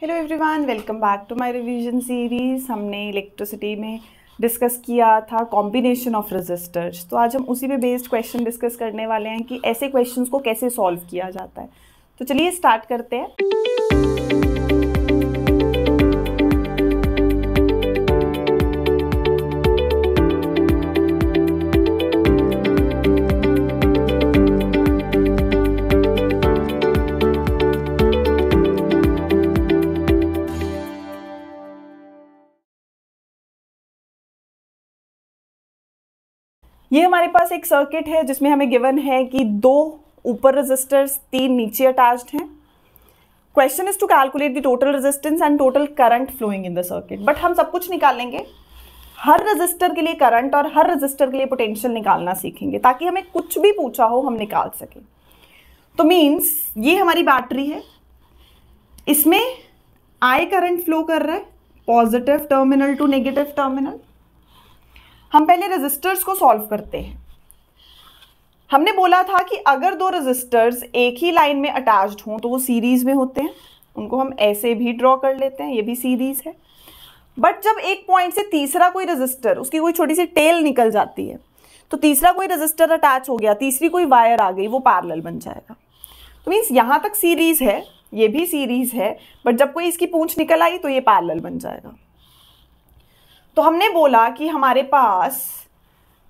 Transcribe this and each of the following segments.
hello everyone welcome back to my revision series हमने electricity में discuss किया था कॉम्बिनेशन ऑफ रेजिस्टर्स तो आज हम उसी पे बेस्ड क्वेश्चन डिस्कस करने वाले हैं कि ऐसे क्वेश्चंस को कैसे सॉल्व किया जाता है तो चलिए स्टार्ट करते हैं ये हमारे पास एक सर्किट है जिसमें हमें गिवन है कि दो ऊपर रजिस्टर्स तीन नीचे अटैच्ड हैं question is to calculate the total resistance and total current flowing in the circuit but हम सब कुछ निकालेंगे हर रजिस्टर के लिए करंट और हर रजिस्टर के लिए पोटेंशियल निकालना सीखेंगे ताकि हमें कुछ भी पूछा हो हम निकाल सकें तो मीन्स ये हमारी बैटरी है इसमें आई करंट फ्लो कर रहा है positive terminal to negative terminal हम पहले रजिस्टर्स को सॉल्व करते हैं हमने बोला था कि अगर दो रजिस्टर्स एक ही लाइन में अटैच्ड हों तो वो सीरीज में होते हैं उनको हम ऐसे भी ड्रॉ कर लेते हैं ये भी सीरीज है बट जब एक पॉइंट से तीसरा कोई रजिस्टर उसकी कोई छोटी सी टेल निकल जाती है तो तीसरा कोई रजिस्टर अटैच हो गया तीसरी कोई वायर आ गई वो पैरल बन जाएगा तो मीन्स यहाँ तक सीरीज है ये भी सीरीज है बट जब कोई इसकी पूंछ निकल आई तो ये पैरल बन जाएगा तो हमने बोला कि हमारे पास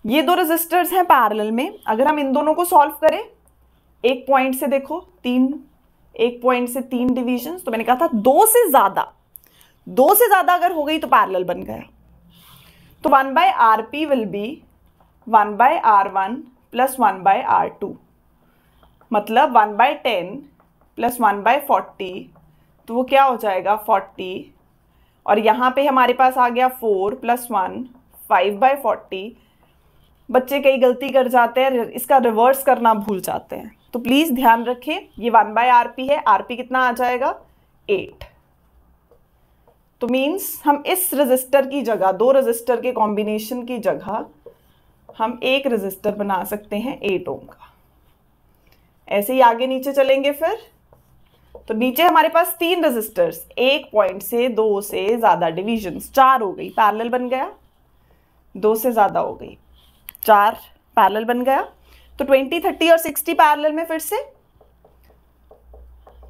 ये दो रजिस्टर्स हैं पैरेलल में अगर हम इन दोनों को सॉल्व करें एक पॉइंट से देखो तीन एक पॉइंट से तीन डिवीजन तो मैंने कहा था दो से ज़्यादा दो से ज़्यादा अगर हो गई तो पैरेलल बन गया तो one by R P will be one by R one plus one by R two मतलब one by ten plus one by forty तो वो क्या हो जाएगा फोर्टी और यहाँ पे हमारे पास आ गया four plus one five by forty बच्चे कई गलती कर जाते हैं इसका रिवर्स करना भूल जाते हैं तो प्लीज़ ध्यान रखें ये वन बाय आर पी है आर पी कितना आ जाएगा एट तो मीन्स हम इस रजिस्टर की जगह दो रजिस्टर के कॉम्बिनेशन की जगह हम एक रजिस्टर बना सकते हैं एट ओम का ऐसे ही आगे नीचे चलेंगे फिर तो नीचे हमारे पास तीन रजिस्टर्स एक पॉइंट से दो से ज़्यादा डिविजन चार हो गई पैरल बन गया दो से ज़्यादा हो गई चार पैरल बन गया तो ट्वेंटी थर्टी और सिक्सटी पैरल में फिर से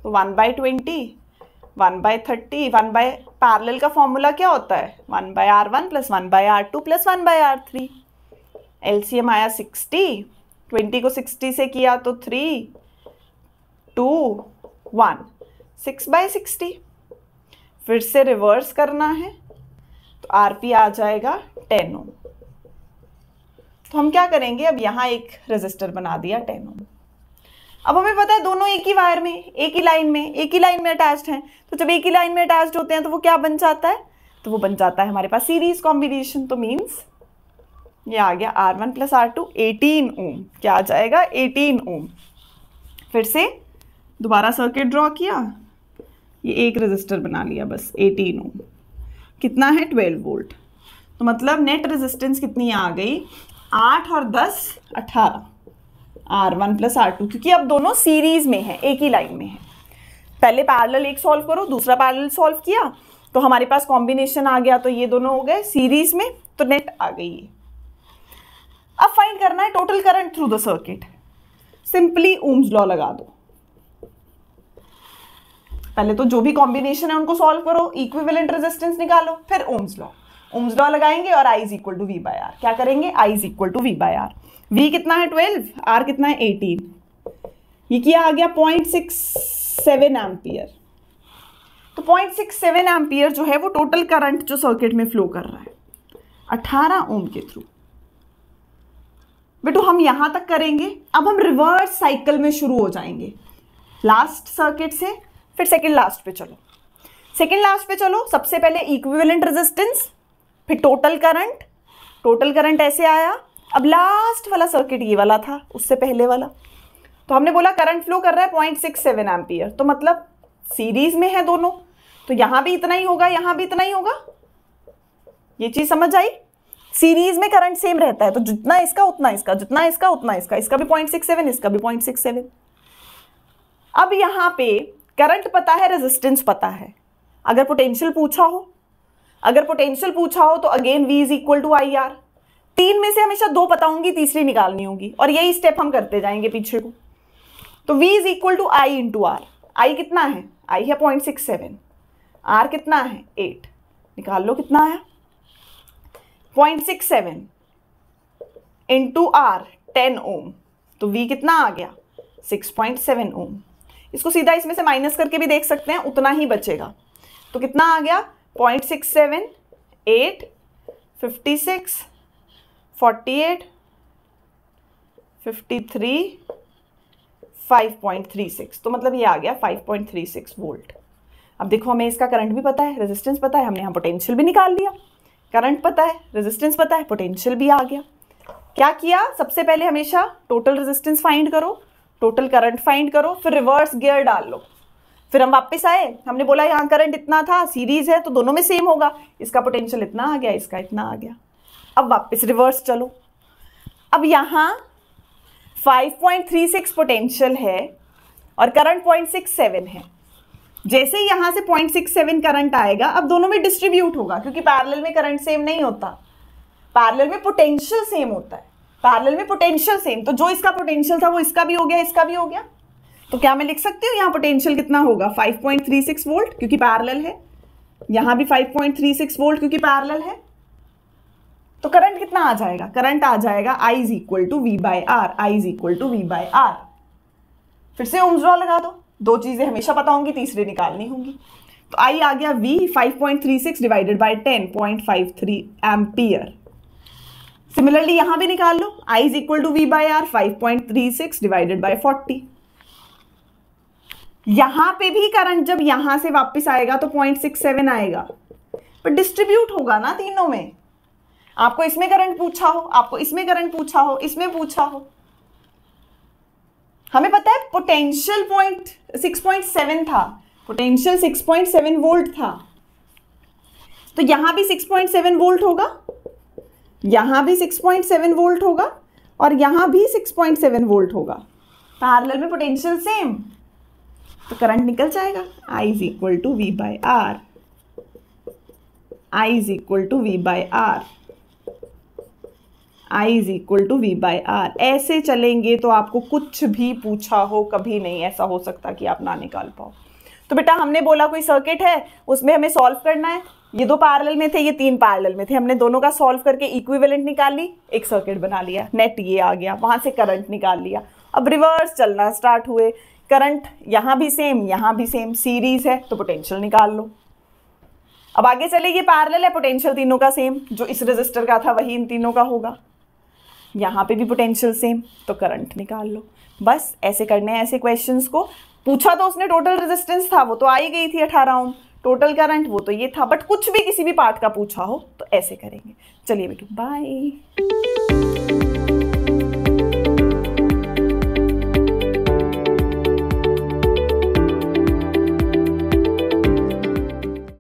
तो one by twenty one by thirty one by parallel का फॉर्मूला क्या होता है one by R one plus one by R two plus one by R three M आया सिक्सटी ट्वेंटी को सिक्सटी से किया तो three two one six by sixty फिर से रिवर्स करना है तो आर पी आ जाएगा टेन ओम तो हम क्या करेंगे अब यहाँ एक रजिस्टर बना दिया टेन ओम अब हमें पता है दोनों एक ही वायर में एक ही लाइन में एक ही लाइन में अटैच्ड हैं तो जब एक ही लाइन में अटैच्ड होते हैं तो वो क्या बन जाता है तो वो बन जाता है हमारे पास सीरीज कॉम्बिनेशन तो मीन्स ये आ गया R one plus R two eighteen ohm क्या आ जाएगा एटीन ओम फिर से दोबारा सर्किट ड्रॉ किया ये एक रजिस्टर बना लिया बस 18 ओम कितना है 12 वोल्ट तो मतलब नेट रेजिस्टेंस कितनी आ गई आठ और दस अठारह R one plus R two क्योंकि अब दोनों सीरीज में है एक ही लाइन में है पहले पैरेलल एक सॉल्व करो दूसरा पैरेलल सॉल्व किया तो हमारे पास कॉम्बिनेशन आ गया तो ये दोनों हो गए सीरीज में तो नेट आ गई है अब फाइंड करना है total current through the circuit simply Ohm's law लगा दो पहले तो जो भी कॉम्बिनेशन है उनको सॉल्व करो इक्विवेलेंट रेजिस्टेंस निकालो फिर ओम्स लॉ ओम्स लॉ लगाएंगे और I is equal to V by R क्या करेंगे I is equal to V by R V कितना है ट्वेल्व आर कितना है एटीन ये किया आ गया पॉइंट सिक्स सेवन एम्पियर तो पॉइंट सिक्स सेवन एम्पियर जो है वो टोटल करंट जो सर्किट में फ्लो कर रहा है अट्ठारह ओम के थ्रू बेटो हम यहां तक करेंगे अब हम रिवर्स साइकिल में शुरू हो जाएंगे लास्ट सर्किट से फिर सेकेंड लास्ट पे चलो सेकेंड लास्ट पे चलो सबसे पहले इक्विवेलेंट रेजिस्टेंस फिर टोटल करंट टोटल करंट ऐसे आया अब लास्ट वाला सर्किट ये वाला था उससे पहले वाला तो हमने बोला करंट फ्लो कर रहा है पॉइंट सिक्स सेवन एम्पियर तो मतलब सीरीज में है दोनों तो यहां भी इतना ही होगा यहां भी इतना ही होगा ये चीज़ समझ आई सीरीज में करंट सेम रहता है तो जितना इसका उतना इसका जितना इसका उतना इसका इसका भी पॉइंट सिक्स सेवन इसका भी पॉइंट सिक्स सेवन अब यहां पे करंट पता है रेजिस्टेंस पता है अगर पोटेंशियल पूछा हो अगर पोटेंशियल पूछा हो तो again V is equal to I R तीन में से हमेशा दो पता होंगी तीसरी निकालनी होगी और यही स्टेप हम करते जाएंगे पीछे को तो V is equal to I into R I कितना है आई है पॉइंट सिक्स सेवन आर कितना है एट निकाल लो कितना आया point six seven into R ten ohm तो वी कितना आ गया सिक्स पॉइंट सेवन ओम इसको सीधा इसमें से माइनस करके भी देख सकते हैं उतना ही बचेगा तो कितना आ गया point six seven eight fifty six forty eight fifty three five point three six तो मतलब ये आ गया five point three six volt अब देखो हमें इसका करंट भी पता है रेजिस्टेंस पता है हमने यहाँ पोटेंशियल भी निकाल लिया करंट पता है रेजिस्टेंस पता है पोटेंशियल भी आ गया क्या किया सबसे पहले हमेशा टोटल रेजिस्टेंस फाइंड करो टोटल करंट फाइंड करो फिर रिवर्स गियर डाल लो फिर हम वापस आए हमने बोला यहाँ करंट इतना था सीरीज है तो दोनों में सेम होगा इसका पोटेंशियल इतना आ गया इसका इतना आ गया अब वापस रिवर्स चलो अब यहाँ 5.36 पोटेंशियल है और करंट 0.67 है जैसे ही यहाँ से 0.67 करंट आएगा अब दोनों में डिस्ट्रीब्यूट होगा क्योंकि पैरल में करंट सेम नहीं होता पैरल में पोटेंशियल सेम होता है पैरेलल में पोटेंशियल सेम तो जो इसका पोटेंशियल था वो इसका भी हो गया इसका भी हो गया तो क्या मैं लिख सकती हूँ यहाँ पोटेंशियल कितना होगा 5.36 वोल्ट क्योंकि पैरेलल है यहाँ भी 5.36 वोल्ट क्योंकि पैरेलल है तो करंट कितना आ जाएगा करंट आ जाएगा I is equal to V by R I is equal to V by R फिर से उम्स लगा दो दो चीज़ें हमेशा पता होंगी तीसरे निकालनी होंगी तो आई आ गया V 5.36 divided by by 10.53 ampere similarly यहां भी निकाल लो I is equal to V by R five point three six divided by forty यहां पर भी करंट जब यहां से वापस आएगा तो पॉइंट सिक्स सेवन आएगा पर डिस्ट्रीब्यूट होगा ना तीनों में आपको इसमें करंट पूछा हो आपको इसमें करंट पूछा हो इसमें पूछा हो हमें पता है potential point six point seven था potential six point seven volt था तो यहां भी सिक्स पॉइंट सेवन वोल्ट होगा यहां भी 6.7 वोल्ट होगा और यहां भी 6.7 वोल्ट होगा पैरेलल में पोटेंशियल सेम तो करंट निकल जाएगा I is equal to V by R I is equal to V by R I is equal to V by R ऐसे चलेंगे तो आपको कुछ भी पूछा हो कभी नहीं ऐसा हो सकता कि आप ना निकाल पाओ तो बेटा हमने बोला कोई सर्किट है उसमें हमें सॉल्व करना है ये दो पैरेलल में थे ये तीन पैरेलल में थे हमने दोनों का सॉल्व करके इक्विवेलेंट निकाल ली एक सर्किट बना लिया नेट ये आ गया वहां से करंट निकाल लिया अब रिवर्स चलना स्टार्ट हुए करंट यहां भी सेम यहां भी सेम सीरीज है तो पोटेंशियल निकाल लो अब आगे चले ये पैरेलल है पोटेंशियल तीनों का सेम जो इस रजिस्टर का था वही इन तीनों का होगा यहां पे भी पोटेंशियल सेम तो करंट निकाल लो बस ऐसे करने हैं ऐसे क्वेश्चंस को पूछा तो उसने टोटल रेजिस्टेंस था वो तो आई गई थी अठारह ओम टोटल करंट वो तो ये था बट कुछ भी किसी भी पार्ट का पूछा हो तो ऐसे करेंगे चलिए बेटू बाय